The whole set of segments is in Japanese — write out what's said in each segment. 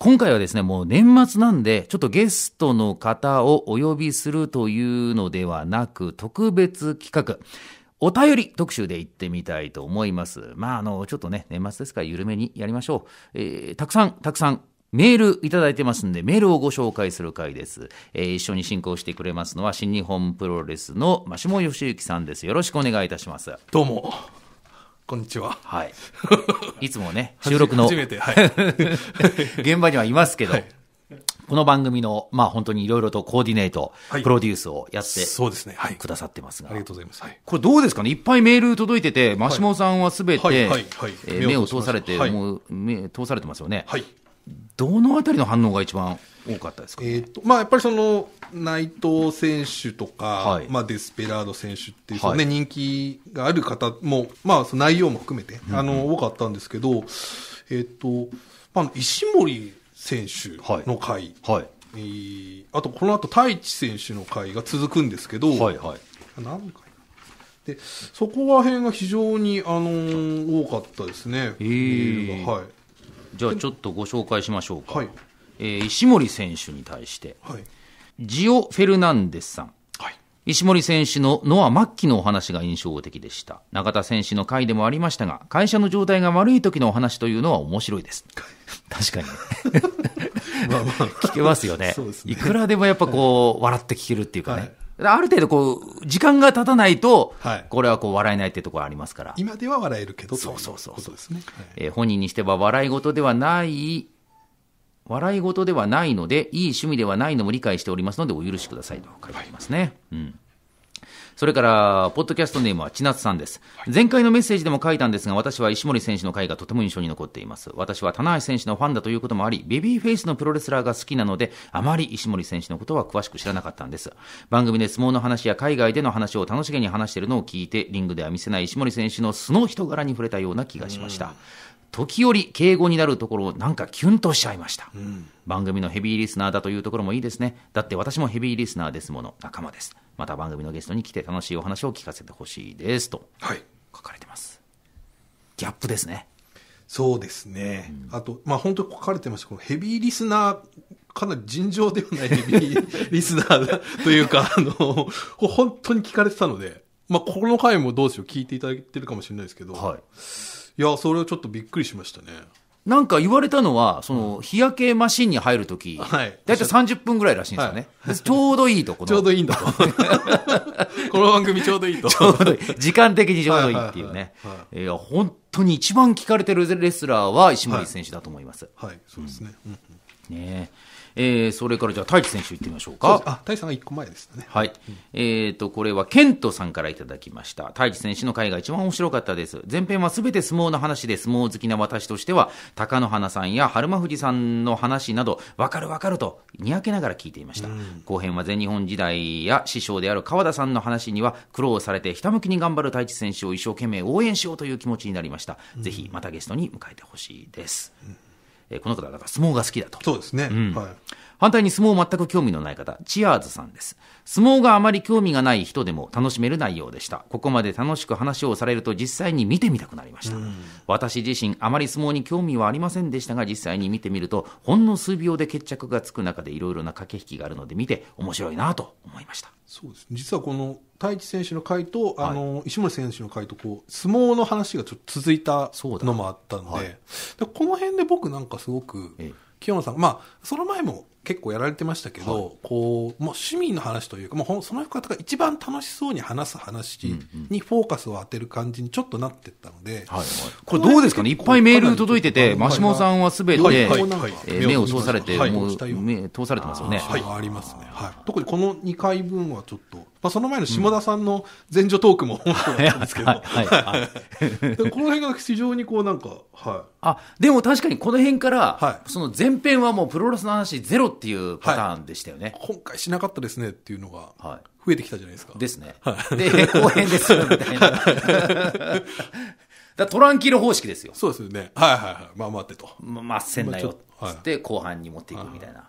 今回はですね、もう年末なんで、ちょっとゲストの方をお呼びするというのではなく、特別企画。お便り特集で行ってみたいと思います。まあ、あの、ちょっとね、年末ですから緩めにやりましょう。えー、たくさん、たくさんメールいただいてますんで、メールをご紹介する回です。えー、一緒に進行してくれますのは、新日本プロレスの真下吉之さんです。よろしくお願いいたします。どうも。こんにちは。はい。いつもね、収録の、はい、現場にはいますけど、はい、この番組の、まあ本当にいろいろとコーディネート、はい、プロデュースをやって、そうですね、はい、くださってますが。ありがとうございます。これどうですかねいっぱいメール届いてて、マシモさんはすべて、目を通されて、もう目通されてますよね。はい。どのあたりの反応が一番多かったですか、ね、えーとまあ、やっぱりその内藤選手とか、はい、まあ、デスペラード選手っていう、ね、はい、人気がある方も、まあ、その内容も含めて、うんうん、あの多かったんですけど、えーとまあ、石森選手の回、はい、えー、あとこのあと太一選手の回が続くんですけど、はいはい、何回でそこら辺が非常に、あのー、多かったですね、えー、ーはいじゃあちょっとご紹介しましょうか、はい、えー、石森選手に対して、はい、ジオ・フェルナンデスさん、石森選手のノア・マッキのお話が印象的でした中田選手の回でもありましたが会社の状態が悪い時のお話というのは面白いです 確かに まあまあ聞けますよね、ね、いくらでもやっぱこう、笑って聞けるっていうかね、ある程度こう、時間が経たないと、これはこう笑えないっていうところありますから。今では笑えるけど、そうそうそう。ことですね。えー、本人にしては笑い事ではない、笑い事ではないので、いい趣味ではないのも理解しておりますので、お許しくださいと書いてありますね。はい、うん。それから、ポッドキャストネームは千夏さんです、前回のメッセージでも書いたんですが、私は石森選手の回がとても印象に残っています。私は棚橋選手のファンだということもあり、ベビーフェイスのプロレスラーが好きなので、あまり石森選手のことは詳しく知らなかったんです。番組で相撲の話や海外での話を楽しげに話しているのを聞いて、リングでは見せない石森選手の素の人柄に触れたような気がしました。時折敬語になるところをなんかキュンとしちゃいました、うん、番組のヘビーリスナーだというところもいいですねだって私もヘビーリスナーですもの仲間ですまた番組のゲストに来て楽しいお話を聞かせてほしいですと書かれてます、はい、ギャップですねそうですね、うん、あと、まあ、本当に書かれてましたこのヘビーリスナーかなり尋常ではないヘビーリスナーというか、あの、本当に聞かれてたので、まあ、この回もどうしよう聞いていただいてるかもしれないですけど、はい、いや、それはちょっとびっくりしましたね。なんか言われたのは、その日焼けマシンに入るとき、大体30分ぐらいらしいんですよね。はい、ちょうどいいとこの。ちょうどいいんだと。この番組ちょうどいいと。ちょうどいい。時間的にちょうどいいっていうね。いや、本当に一番聞かれてるレスラーは石森選手だと思います。はい、はい、そうですね。うんねえー、それからじゃあ、太一選手いってみましょうか。あ、太輝さんが1個前ですね。はい。うん、えっ、ー、と、これは、ケントさんからいただきました。太一選手の回が一番面白かったです。前編はすべて相撲の話で、相撲好きな私としては、貴乃花さんや春馬富士さんの話など、わかるわかると、にやけながら聞いていました、うん。後編は全日本時代や師匠である川田さんの話には、苦労されてひたむきに頑張る太一選手を一生懸命応援しようという気持ちになりました。うん、ぜひ、またゲストに迎えてほしいです。うんえこの方はだから相撲が好きだと。そうですね。うん、はい。反対に相撲全く興味のない方、チアーズさんです。相撲があまり興味がない人でも楽しめる内容でした。ここまで楽しく話をされると実際に見てみたくなりました。私自身、あまり相撲に興味はありませんでしたが、実際に見てみると、ほんの数秒で決着がつく中でいろいろな駆け引きがあるので見て面白いなと思いました。そうです、ね、実はこの太一選手の回と、あの、はい、石森選手の回とこう相撲の話がちょっと続いたのもあったのではい、でこの辺で僕なんかすごく、ええ、清野さん、まあ、その前も結構やられてましたけど、はい、こうもう市民の話というか、もうその方が一番楽しそうに話す話にフォーカスを当てる感じにちょっとなってったので、はいはい、これどうですかね、いっぱいメール届いてて、真下さんはすべて、はいはいはいえー、目を通されて、もう目通されてますよね。ありますね、はい、特にこの2回分はちょっと、まあ、その前の下田さんの前女トークも本 当かったんですけど、この辺が非常にこうなんか、はい、あでも確かにこの辺から、はい、その前編はもうプロレスの話ゼロろっていうパターンでしたよね。今回しなかったですねっていうのが、増えてきたじゃないですか。ですね。で、後編ですよ、みたいな。だトランキール方式ですよ。そうですよね。はいはいはい。まあ待ってと。まあ、せんなよ。つって後半に持っていくみたいな。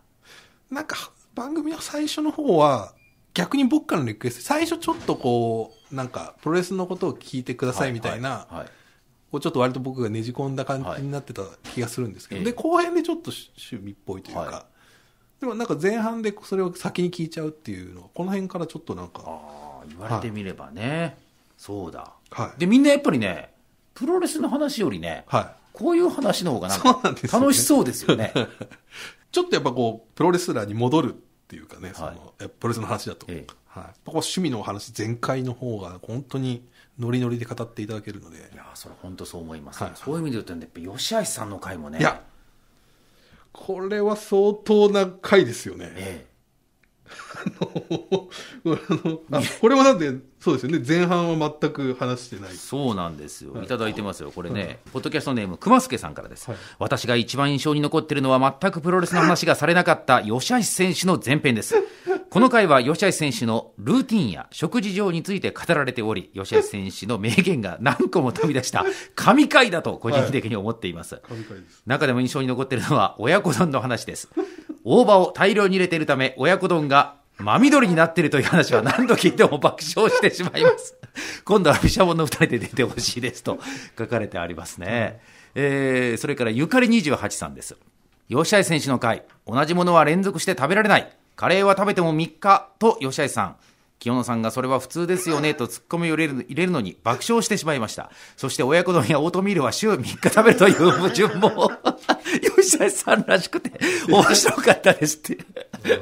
なんか、番組の最初の方は、逆に僕からのリクエスト、最初ちょっとこう、なんか、プロレスのことを聞いてくださいみたいな、こうちょっと割と僕がねじ込んだ感じになってた気がするんですけど、で、後編でちょっと趣味っぽいというか、でもなんか前半でそれを先に聞いちゃうっていうのはこの辺からちょっとなんかああ言われてみればね、はい、そうだ、はい、でみんなやっぱりねプロレスの話よりね、はい、こういう話の方がなんか楽しそうですよね、ね、ちょっとやっぱこうプロレスラーに戻るっていうかねその、プロレスの話だと、ええ、はい、趣味のお話全開の方が本当にノリノリで語っていただけるのでいやそれ本当そう思います、ね、はい、そういう意味で言うと、ね、やっぱ吉橋さんの回もねいやこれは相当な回ですよね。ええ あこれはだってそうですよね前半は全く話してないそうなんですよ、い、ただいてますよこれね、ポッドキャストネーム熊助さんからです、はい、私が一番印象に残ってるのは全くプロレスの話がされなかった吉橋選手の前編ですこの回は吉橋選手のルーティンや食事上について語られており、吉橋選手の名言が何個も飛び出した 神回だと個人的に思っています。はい、です中でも印象に残っているのは親子丼の話です。大葉を大量に入れているため、親子丼が真緑になっているという話は何度聞いても爆笑してしまいます。今度は毘沙門の二人で出てほしいですと書かれてありますね。えー、それからゆかり28さんです。吉合選手の回、同じものは連続して食べられない。カレーは食べても3日と吉橋さん。清野さんがそれは普通ですよねと突っ込みを入れる入れるのに爆笑してしまいました。そして親子丼やオートミールは週3日食べるという矛盾も 吉橋さんらしくて面白かったですって。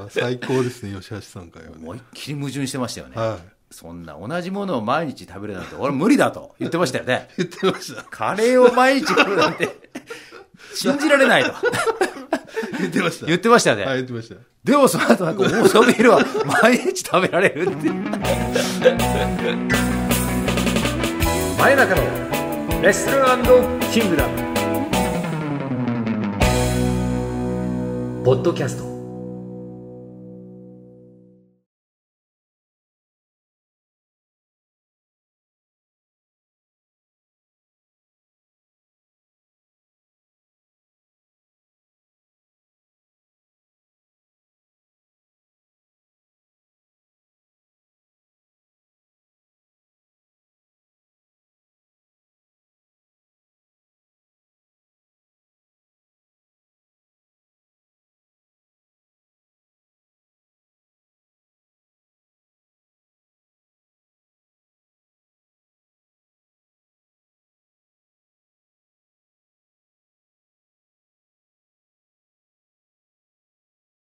最高ですね、吉橋さんからね。思いっきり矛盾してましたよね。はい。そんな同じものを毎日食べるなんて俺無理だと言ってましたよね。言ってました。カレーを毎日食うなんて信じられないと。言ってました。言ってましたよね。はい、言ってました。でもその後なんか、オーソビールは毎日食べられるって。前中のレッスンキングダム。ポッドキャスト。